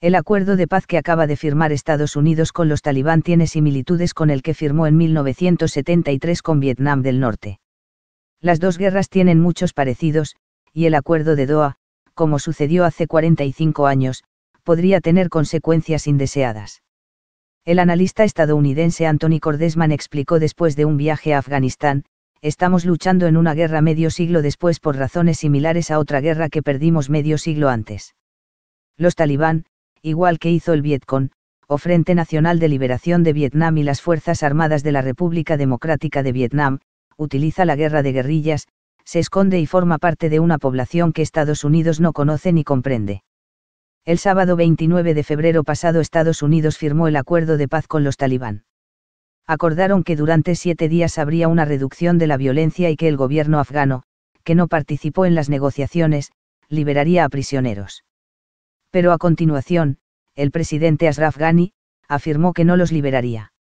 El acuerdo de paz que acaba de firmar Estados Unidos con los talibán tiene similitudes con el que firmó en 1973 con Vietnam del Norte. Las dos guerras tienen muchos parecidos, y el acuerdo de Doha, como sucedió hace 45 años, podría tener consecuencias indeseadas. El analista estadounidense Anthony Cordesman explicó después de un viaje a Afganistán, estamos luchando en una guerra medio siglo después por razones similares a otra guerra que perdimos medio siglo antes. Los talibán, igual que hizo el Vietcong, o Frente Nacional de Liberación de Vietnam y las Fuerzas Armadas de la República Democrática de Vietnam, utiliza la guerra de guerrillas, se esconde y forma parte de una población que Estados Unidos no conoce ni comprende. El sábado 29 de febrero pasado Estados Unidos firmó el acuerdo de paz con los talibán. Acordaron que durante siete días habría una reducción de la violencia y que el gobierno afgano, que no participó en las negociaciones, liberaría a prisioneros pero a continuación, el presidente Ashraf Ghani, afirmó que no los liberaría.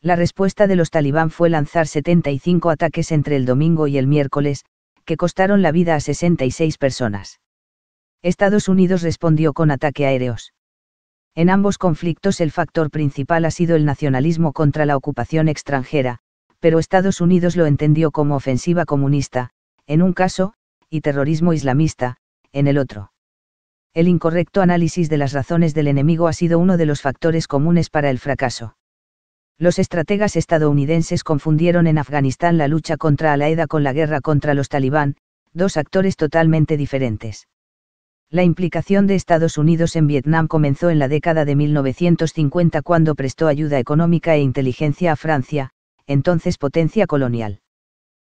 La respuesta de los talibán fue lanzar 75 ataques entre el domingo y el miércoles, que costaron la vida a 66 personas. Estados Unidos respondió con ataque aéreos. En ambos conflictos el factor principal ha sido el nacionalismo contra la ocupación extranjera, pero Estados Unidos lo entendió como ofensiva comunista, en un caso, y terrorismo islamista, en el otro el incorrecto análisis de las razones del enemigo ha sido uno de los factores comunes para el fracaso. Los estrategas estadounidenses confundieron en Afganistán la lucha contra Al-Qaeda con la guerra contra los talibán, dos actores totalmente diferentes. La implicación de Estados Unidos en Vietnam comenzó en la década de 1950 cuando prestó ayuda económica e inteligencia a Francia, entonces potencia colonial.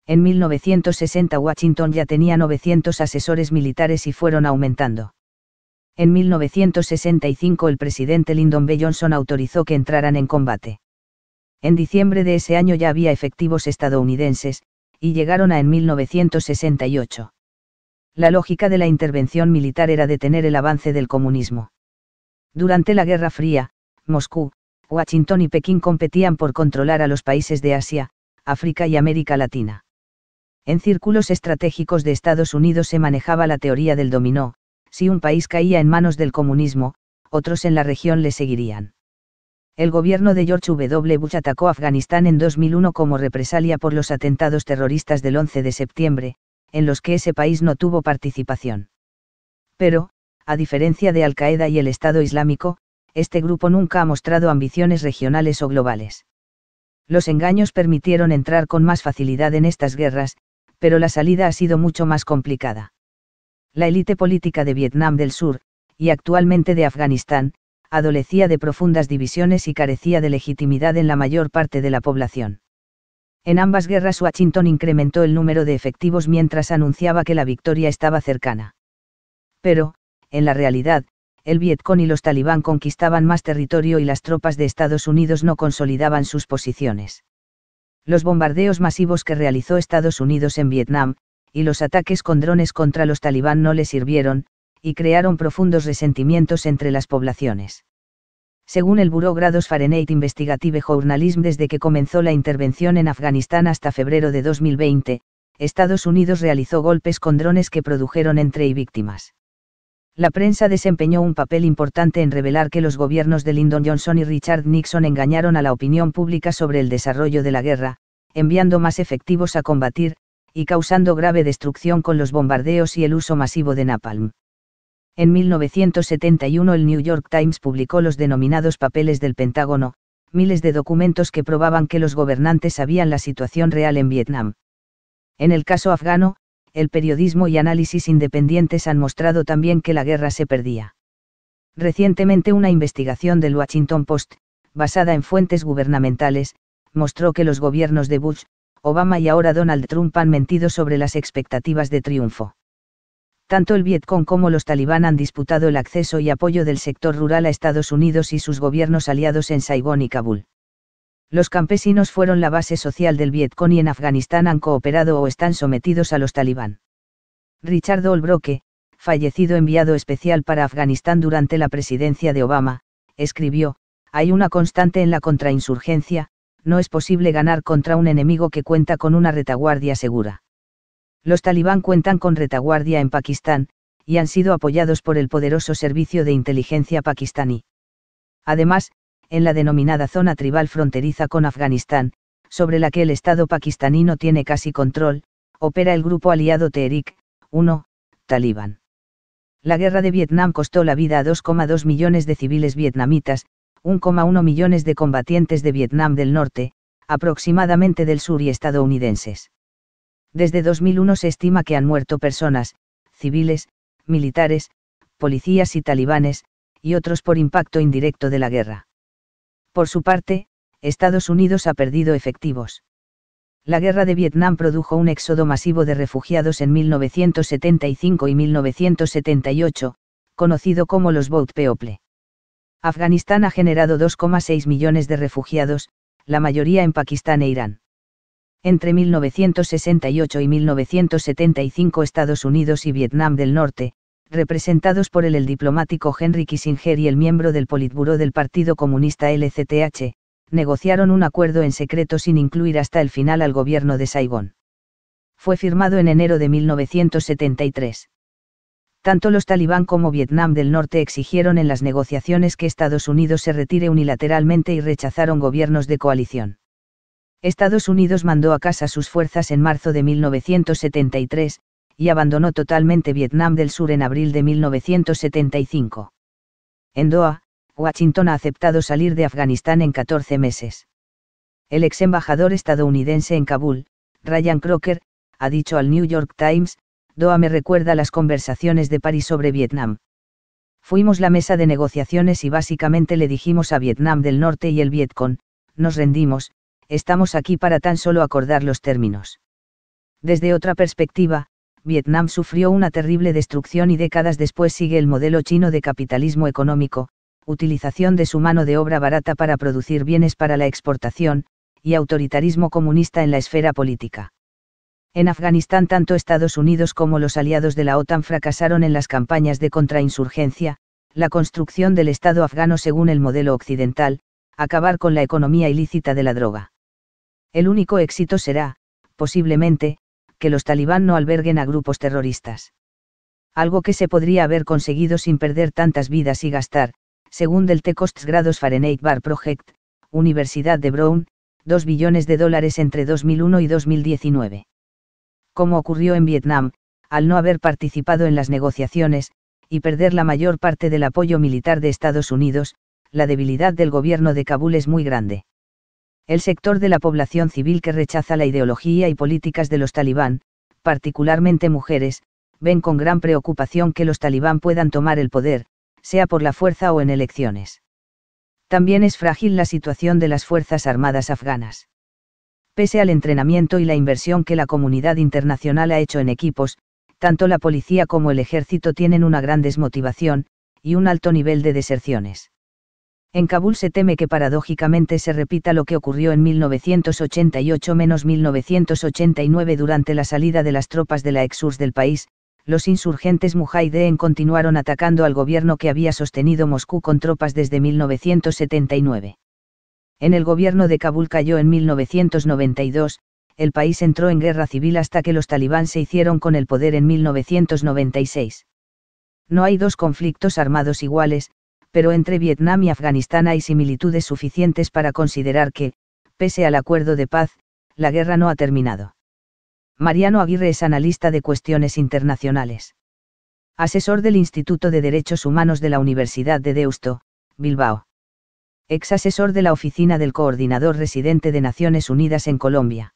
En 1960 Washington ya tenía 900 asesores militares y fueron aumentando en 1965 el presidente Lyndon B. Johnson autorizó que entraran en combate. En diciembre de ese año ya había efectivos estadounidenses, y llegaron a en 1968. La lógica de la intervención militar era detener el avance del comunismo. Durante la Guerra Fría, Moscú, Washington y Pekín competían por controlar a los países de Asia, África y América Latina. En círculos estratégicos de Estados Unidos se manejaba la teoría del dominó, si un país caía en manos del comunismo, otros en la región le seguirían. El gobierno de George W. Bush atacó Afganistán en 2001 como represalia por los atentados terroristas del 11 de septiembre, en los que ese país no tuvo participación. Pero, a diferencia de Al-Qaeda y el Estado Islámico, este grupo nunca ha mostrado ambiciones regionales o globales. Los engaños permitieron entrar con más facilidad en estas guerras, pero la salida ha sido mucho más complicada. La élite política de Vietnam del Sur, y actualmente de Afganistán, adolecía de profundas divisiones y carecía de legitimidad en la mayor parte de la población. En ambas guerras Washington incrementó el número de efectivos mientras anunciaba que la victoria estaba cercana. Pero, en la realidad, el Vietcong y los talibán conquistaban más territorio y las tropas de Estados Unidos no consolidaban sus posiciones. Los bombardeos masivos que realizó Estados Unidos en Vietnam, y los ataques con drones contra los talibán no le sirvieron, y crearon profundos resentimientos entre las poblaciones. Según el Buró Grados Fahrenheit Investigative Journalism desde que comenzó la intervención en Afganistán hasta febrero de 2020, Estados Unidos realizó golpes con drones que produjeron entre y víctimas. La prensa desempeñó un papel importante en revelar que los gobiernos de Lyndon Johnson y Richard Nixon engañaron a la opinión pública sobre el desarrollo de la guerra, enviando más efectivos a combatir, y causando grave destrucción con los bombardeos y el uso masivo de napalm. En 1971 el New York Times publicó los denominados papeles del Pentágono, miles de documentos que probaban que los gobernantes sabían la situación real en Vietnam. En el caso afgano, el periodismo y análisis independientes han mostrado también que la guerra se perdía. Recientemente una investigación del Washington Post, basada en fuentes gubernamentales, mostró que los gobiernos de Bush, Obama y ahora Donald Trump han mentido sobre las expectativas de triunfo. Tanto el Vietcong como los talibán han disputado el acceso y apoyo del sector rural a Estados Unidos y sus gobiernos aliados en Saigón y Kabul. Los campesinos fueron la base social del Vietcong y en Afganistán han cooperado o están sometidos a los talibán. Richard Olbroke, fallecido enviado especial para Afganistán durante la presidencia de Obama, escribió, hay una constante en la contrainsurgencia, no es posible ganar contra un enemigo que cuenta con una retaguardia segura. Los talibán cuentan con retaguardia en Pakistán, y han sido apoyados por el poderoso Servicio de Inteligencia pakistaní. Además, en la denominada zona tribal fronteriza con Afganistán, sobre la que el Estado pakistaní no tiene casi control, opera el grupo aliado Tehrik, 1, Talibán. La guerra de Vietnam costó la vida a 2,2 millones de civiles vietnamitas, 1,1 millones de combatientes de Vietnam del Norte, aproximadamente del sur y estadounidenses. Desde 2001 se estima que han muerto personas, civiles, militares, policías y talibanes, y otros por impacto indirecto de la guerra. Por su parte, Estados Unidos ha perdido efectivos. La guerra de Vietnam produjo un éxodo masivo de refugiados en 1975 y 1978, conocido como los Boat People. Afganistán ha generado 2,6 millones de refugiados, la mayoría en Pakistán e Irán. Entre 1968 y 1975 Estados Unidos y Vietnam del Norte, representados por el, diplomático Henry Kissinger y el miembro del Politburó del Partido Comunista LCTH, negociaron un acuerdo en secreto sin incluir hasta el final al gobierno de Saigón. Fue firmado en enero de 1973 tanto los talibán como Vietnam del Norte exigieron en las negociaciones que Estados Unidos se retire unilateralmente y rechazaron gobiernos de coalición. Estados Unidos mandó a casa sus fuerzas en marzo de 1973, y abandonó totalmente Vietnam del Sur en abril de 1975. En Doha, Washington ha aceptado salir de Afganistán en 14 meses. El ex embajador estadounidense en Kabul, Ryan Crocker, ha dicho al New York Times, Doa me recuerda las conversaciones de París sobre Vietnam. Fuimos la mesa de negociaciones y básicamente le dijimos a Vietnam del Norte y el Vietcong, nos rendimos, estamos aquí para tan solo acordar los términos. Desde otra perspectiva, Vietnam sufrió una terrible destrucción y décadas después sigue el modelo chino de capitalismo económico, utilización de su mano de obra barata para producir bienes para la exportación, y autoritarismo comunista en la esfera política. En Afganistán tanto Estados Unidos como los aliados de la OTAN fracasaron en las campañas de contrainsurgencia, la construcción del Estado afgano según el modelo occidental, acabar con la economía ilícita de la droga. El único éxito será, posiblemente, que los talibán no alberguen a grupos terroristas. Algo que se podría haber conseguido sin perder tantas vidas y gastar, según del t Grados Fahrenheit Bar Project, Universidad de Brown, 2 billones de dólares entre 2001 y 2019 como ocurrió en Vietnam, al no haber participado en las negociaciones, y perder la mayor parte del apoyo militar de Estados Unidos, la debilidad del gobierno de Kabul es muy grande. El sector de la población civil que rechaza la ideología y políticas de los talibán, particularmente mujeres, ven con gran preocupación que los talibán puedan tomar el poder, sea por la fuerza o en elecciones. También es frágil la situación de las Fuerzas Armadas afganas. Pese al entrenamiento y la inversión que la comunidad internacional ha hecho en equipos, tanto la policía como el ejército tienen una gran desmotivación, y un alto nivel de deserciones. En Kabul se teme que paradójicamente se repita lo que ocurrió en 1988-1989 durante la salida de las tropas de la ex del país, los insurgentes Mujahideen continuaron atacando al gobierno que había sostenido Moscú con tropas desde 1979. En el gobierno de Kabul cayó en 1992, el país entró en guerra civil hasta que los talibán se hicieron con el poder en 1996. No hay dos conflictos armados iguales, pero entre Vietnam y Afganistán hay similitudes suficientes para considerar que, pese al acuerdo de paz, la guerra no ha terminado. Mariano Aguirre es analista de cuestiones internacionales. Asesor del Instituto de Derechos Humanos de la Universidad de Deusto, Bilbao ex asesor de la Oficina del Coordinador Residente de Naciones Unidas en Colombia.